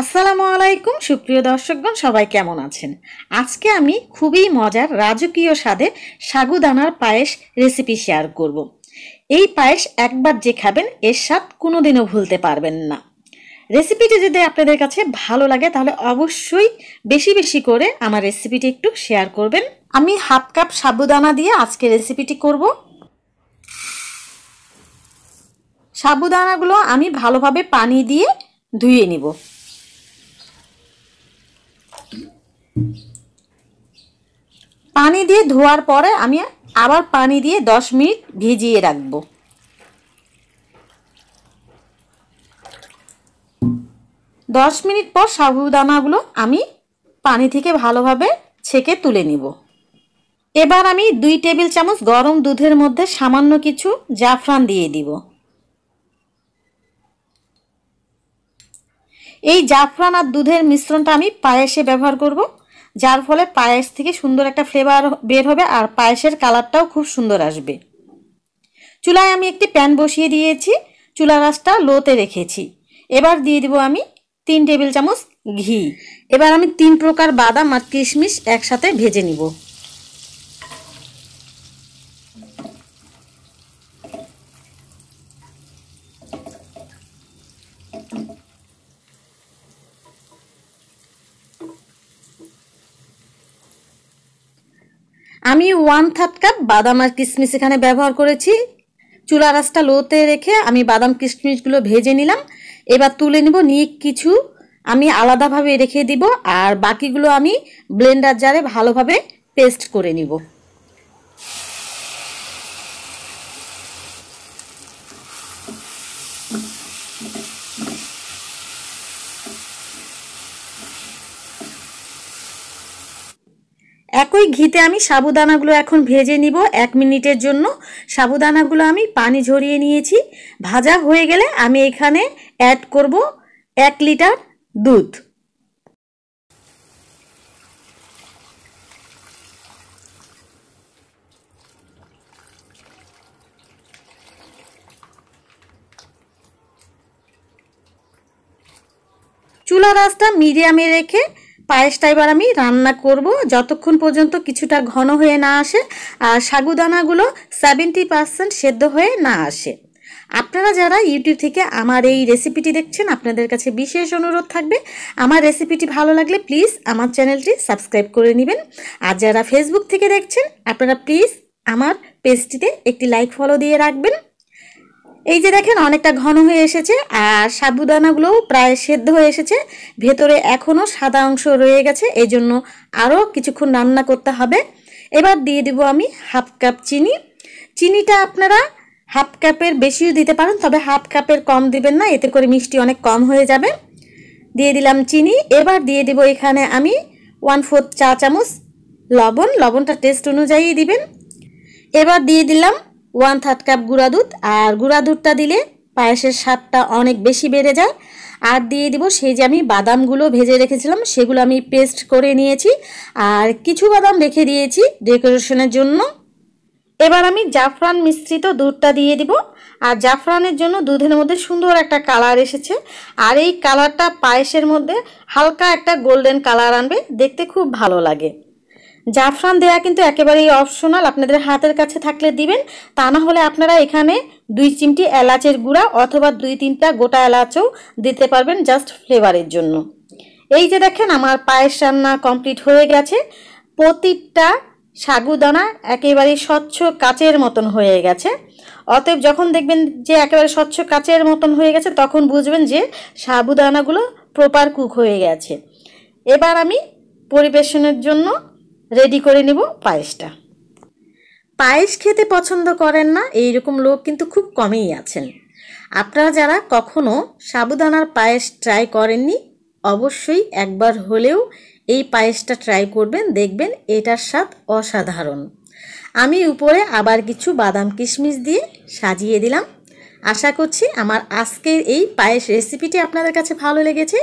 আসসালামু আলাইকুম সুপ্রিয় দর্শকগণ সবাই কেমন আছেন আজকে আমি খুবই মজার রাজকীয় স্বাদে সাগুদানার পায়েস রেসিপি শেয়ার করব। এই পায়েস একবার যে খাবেন এর স্বাদ কোনোদিনও ভুলতে পারবেন না রেসিপিটি যদি আপনাদের কাছে ভালো লাগে তাহলে অবশ্যই বেশি বেশি করে আমার রেসিপিটি একটু শেয়ার করবেন আমি হাফ কাপ সাবুদানা দিয়ে আজকে রেসিপিটি করব সাবুদানাগুলো আমি ভালোভাবে পানি দিয়ে ধুয়ে নিব পানি দিয়ে ধোয়ার পরে আমি আবার পানি দিয়ে দশ মিনিট ভিজিয়ে রাখব দশ মিনিট পর সাবুদানাগুলো আমি পানি থেকে ভালোভাবে ছেঁকে তুলে নিব এবার আমি দুই টেবিল চামচ গরম দুধের মধ্যে সামান্য কিছু জাফরান দিয়ে দিব এই জাফরান আর দুধের মিশ্রণটা আমি পায়েসে ব্যবহার করবো যার ফলে পায়েস থেকে সুন্দর একটা ফ্লেভার বের হবে আর পায়েসের কালারটাও খুব সুন্দর আসবে চুলায় আমি একটি প্যান বসিয়ে দিয়েছি চুলা গাছটা লোতে রেখেছি এবার দিয়ে দেবো আমি তিন টেবিল চামচ ঘি এবার আমি তিন প্রকার বাদাম আর কিশমিশ একসাথে ভেজে নিব আমি ওয়ান থার্ড কাপ বাদাম আর কিশমিশ এখানে ব্যবহার করেছি চুলা রাসটা লোতে রেখে আমি বাদাম কিশমিশগুলো ভেজে নিলাম এবার তুলে নিব নিয়ে কিছু আমি আলাদাভাবে রেখে দিব আর বাকিগুলো আমি ব্লেন্ডার জারে ভালোভাবে পেস্ট করে নিব একই ঘিতে আমি সাবুদানাগুলো এখন ভেজে নিব এক মিনিটের জন্য সাবুদানাগুলো আমি পানি ঝরিয়ে নিয়েছি ভাজা হয়ে গেলে আমি এখানে অ্যাড করব এক লিটার দুধ চুলা রাস্তা মিডিয়ামে রেখে পায়েসটা এবার আমি রান্না করব যতক্ষণ পর্যন্ত কিছুটা ঘন হয়ে না আসে আর সাগুদানাগুলো সেভেন্টি পারসেন্ট সেদ্ধ হয়ে না আসে আপনারা যারা ইউটিউব থেকে আমার এই রেসিপিটি দেখছেন আপনাদের কাছে বিশেষ অনুরোধ থাকবে আমার রেসিপিটি ভালো লাগলে প্লিজ আমার চ্যানেলটি সাবস্ক্রাইব করে নেবেন আর যারা ফেসবুক থেকে দেখছেন আপনারা প্লিজ আমার পেজটিতে একটি লাইক ফলো দিয়ে রাখবেন এই যে দেখেন অনেকটা ঘন হয়ে এসেছে আর সাবুদানাগুলোও প্রায় সেদ্ধ হয়ে এসেছে ভেতরে এখনও সাদা অংশ রয়ে গেছে এই জন্য আরও কিছুক্ষণ রান্না করতে হবে এবার দিয়ে দিব আমি হাফ কাপ চিনি চিনিটা আপনারা হাফ কাপের বেশিও দিতে পারেন তবে হাফ কাপের কম দিবেন না এতে করে মিষ্টি অনেক কম হয়ে যাবে দিয়ে দিলাম চিনি এবার দিয়ে দিব এখানে আমি ওয়ান ফোর্থ চা চামচ লবণ লবণটা টেস্ট অনুযায়ী দিবেন এবার দিয়ে দিলাম ওয়ান থার্ড কাপ গুঁড়া দুধ আর গুঁড়া দুধটা দিলে পায়েসের স্বাদটা অনেক বেশি বেড়ে যায় আর দিয়ে দিব সেই যে আমি বাদামগুলো ভেজে রেখেছিলাম সেগুলো আমি পেস্ট করে নিয়েছি আর কিছু বাদাম রেখে দিয়েছি ডেকোরেশনের জন্য এবার আমি জাফরান মিশ্রিত দুধটা দিয়ে দিব আর জাফরানের জন্য দুধের মধ্যে সুন্দর একটা কালার এসেছে আর এই কালারটা পায়েসের মধ্যে হালকা একটা গোল্ডেন কালার আনবে দেখতে খুব ভালো লাগে জাফরান দেয়া কিন্তু একেবারেই অপশনাল আপনাদের হাতের কাছে থাকলে দিবেন তা না হলে আপনারা এখানে দুই চিমটি এলাচের গুঁড়া অথবা দুই তিনটা গোটা এলাচও দিতে পারবেন জাস্ট ফ্লেভারের জন্য এই যে দেখেন আমার পায়েস রান্না কমপ্লিট হয়ে গেছে প্রতিটা সাগুদানা একেবারে স্বচ্ছ কাচের মতন হয়ে গেছে অতএব যখন দেখবেন যে একেবারে স্বচ্ছ কাচের মতন হয়ে গেছে তখন বুঝবেন যে সাবুদানাগুলো প্রপার কুক হয়ে গেছে এবার আমি পরিবেশনের জন্য রেডি করে নেব পায়েসটা পায়েস খেতে পছন্দ করেন না এই রকম লোক কিন্তু খুব কমই আছেন আপনারা যারা কখনো সাবুদানার পায়েস ট্রাই করেননি অবশ্যই একবার হলেও এই পায়েসটা ট্রাই করবেন দেখবেন এটার স্বাদ অসাধারণ আমি উপরে আবার কিছু বাদাম কিশমিশ দিয়ে সাজিয়ে দিলাম আশা করছি আমার আজকের এই পায়েস রেসিপিটি আপনাদের কাছে ভালো লেগেছে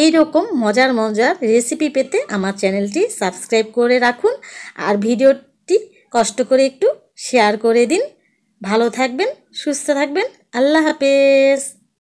এই রকম মজার মজার রেসিপি পেতে আমার চ্যানেলটি সাবস্ক্রাইব করে রাখুন আর ভিডিওটি কষ্ট করে একটু শেয়ার করে দিন ভালো থাকবেন সুস্থ থাকবেন আল্লাহ হাফেজ